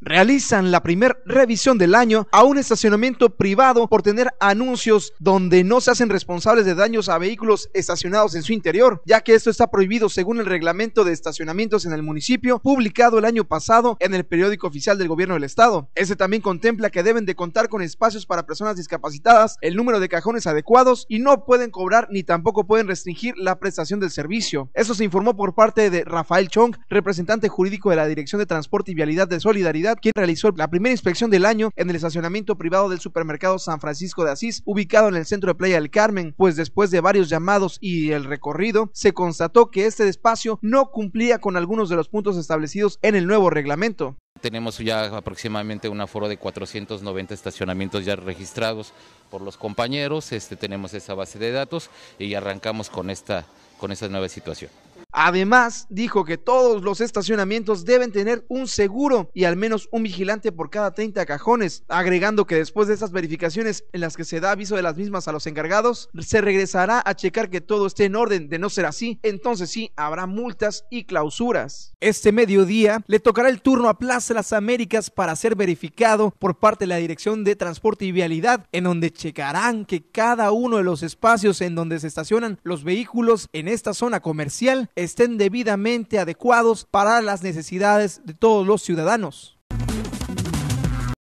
realizan la primer revisión del año a un estacionamiento privado por tener anuncios donde no se hacen responsables de daños a vehículos estacionados en su interior, ya que esto está prohibido según el reglamento de estacionamientos en el municipio publicado el año pasado en el periódico oficial del gobierno del estado. Este también contempla que deben de contar con espacios para personas discapacitadas, el número de cajones adecuados y no pueden cobrar ni tampoco pueden restringir la prestación del servicio. Eso se informó por parte de Rafael Chong, representante jurídico de la Dirección de Transporte y Vialidad de Solidaridad quien realizó la primera inspección del año en el estacionamiento privado del supermercado San Francisco de Asís, ubicado en el centro de Playa del Carmen, pues después de varios llamados y el recorrido, se constató que este espacio no cumplía con algunos de los puntos establecidos en el nuevo reglamento. Tenemos ya aproximadamente un aforo de 490 estacionamientos ya registrados por los compañeros, este, tenemos esa base de datos y arrancamos con esta, con esta nueva situación. Además, dijo que todos los estacionamientos deben tener un seguro y al menos un vigilante por cada 30 cajones, agregando que después de esas verificaciones en las que se da aviso de las mismas a los encargados, se regresará a checar que todo esté en orden. De no ser así, entonces sí habrá multas y clausuras. Este mediodía le tocará el turno a Plaza Las Américas para ser verificado por parte de la Dirección de Transporte y Vialidad, en donde checarán que cada uno de los espacios en donde se estacionan los vehículos en esta zona comercial es estén debidamente adecuados para las necesidades de todos los ciudadanos.